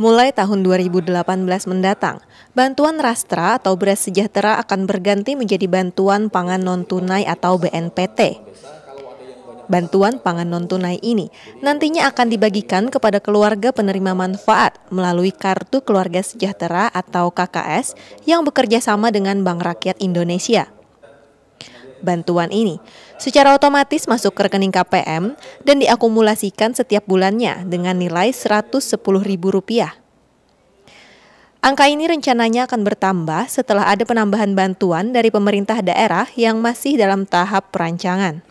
Mulai tahun 2018 mendatang, bantuan rastra atau beras sejahtera akan berganti menjadi bantuan pangan non-tunai atau BNPT. Bantuan pangan non-tunai ini nantinya akan dibagikan kepada keluarga penerima manfaat melalui Kartu Keluarga Sejahtera atau KKS yang bekerja sama dengan Bank Rakyat Indonesia bantuan ini secara otomatis masuk ke rekening KPM dan diakumulasikan setiap bulannya dengan nilai Rp110.000. Angka ini rencananya akan bertambah setelah ada penambahan bantuan dari pemerintah daerah yang masih dalam tahap perancangan.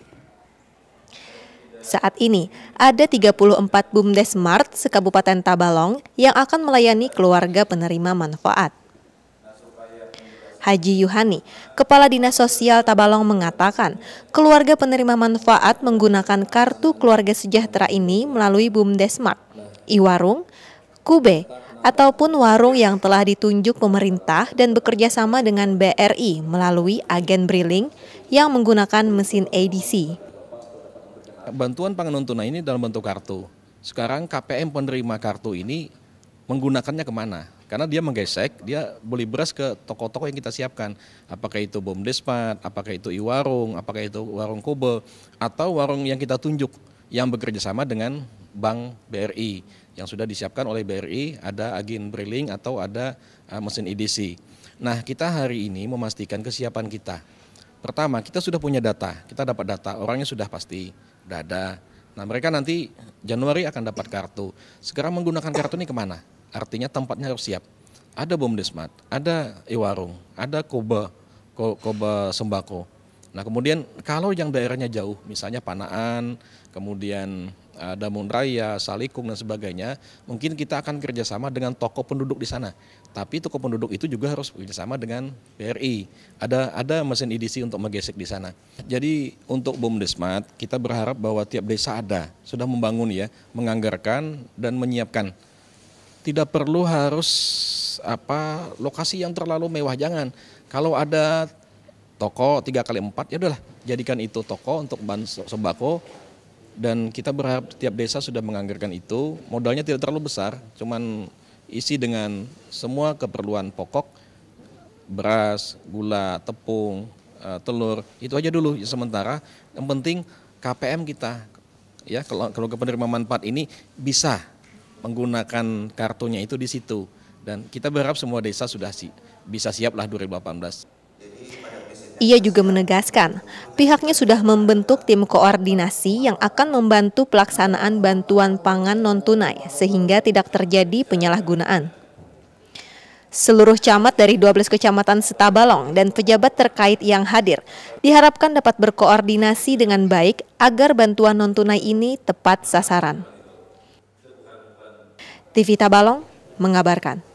Saat ini, ada 34 BUMDes Smart sekabupaten Tabalong yang akan melayani keluarga penerima manfaat. Haji Yuhani, Kepala Dinas Sosial Tabalong mengatakan, keluarga penerima manfaat menggunakan kartu keluarga sejahtera ini melalui BUMDesmart, Iwarung, Kube, ataupun warung yang telah ditunjuk pemerintah dan bekerja sama dengan BRI melalui agen Briling yang menggunakan mesin ADC. Bantuan pangan tunai ini dalam bentuk kartu. Sekarang KPM penerima kartu ini menggunakannya kemana? Karena dia menggesek, dia beli beras ke toko-toko yang kita siapkan. Apakah itu Bom Despat, apakah itu Iwarung, apakah itu Warung Kobe, atau warung yang kita tunjuk yang bekerja sama dengan Bank BRI yang sudah disiapkan oleh BRI ada agen briling atau ada eh, mesin EDC. Nah, kita hari ini memastikan kesiapan kita. Pertama, kita sudah punya data. Kita dapat data, orangnya sudah pasti sudah ada. Nah, mereka nanti Januari akan dapat kartu. Sekarang menggunakan kartu ini kemana? Artinya tempatnya harus siap. Ada bom desmat, ada Iwarung, ada Koba, Koba Sembako. Nah kemudian kalau yang daerahnya jauh, misalnya Panaan, kemudian eh, Damun Raya, Salikung dan sebagainya, mungkin kita akan kerjasama dengan toko penduduk di sana. Tapi toko penduduk itu juga harus bekerjasama dengan BRI. Ada ada mesin edisi untuk menggesek di sana. Jadi untuk bom desmat kita berharap bahwa tiap desa ada sudah membangun ya, menganggarkan dan menyiapkan tidak perlu harus apa lokasi yang terlalu mewah jangan. Kalau ada toko tiga kali empat ya udahlah jadikan itu toko untuk bahan sembako dan kita berharap setiap desa sudah menganggarkan itu modalnya tidak terlalu besar cuman isi dengan semua keperluan pokok beras gula tepung eh, telur itu aja dulu ya, sementara yang penting KPM kita ya kalau kalau ke penerima manfaat ini bisa menggunakan kartunya itu di situ. Dan kita berharap semua desa sudah si, bisa siaplah 2018. Ia juga menegaskan, pihaknya sudah membentuk tim koordinasi yang akan membantu pelaksanaan bantuan pangan non-tunai sehingga tidak terjadi penyalahgunaan. Seluruh camat dari 12 kecamatan Setabalong dan pejabat terkait yang hadir diharapkan dapat berkoordinasi dengan baik agar bantuan non-tunai ini tepat sasaran. TV Tabalong mengabarkan.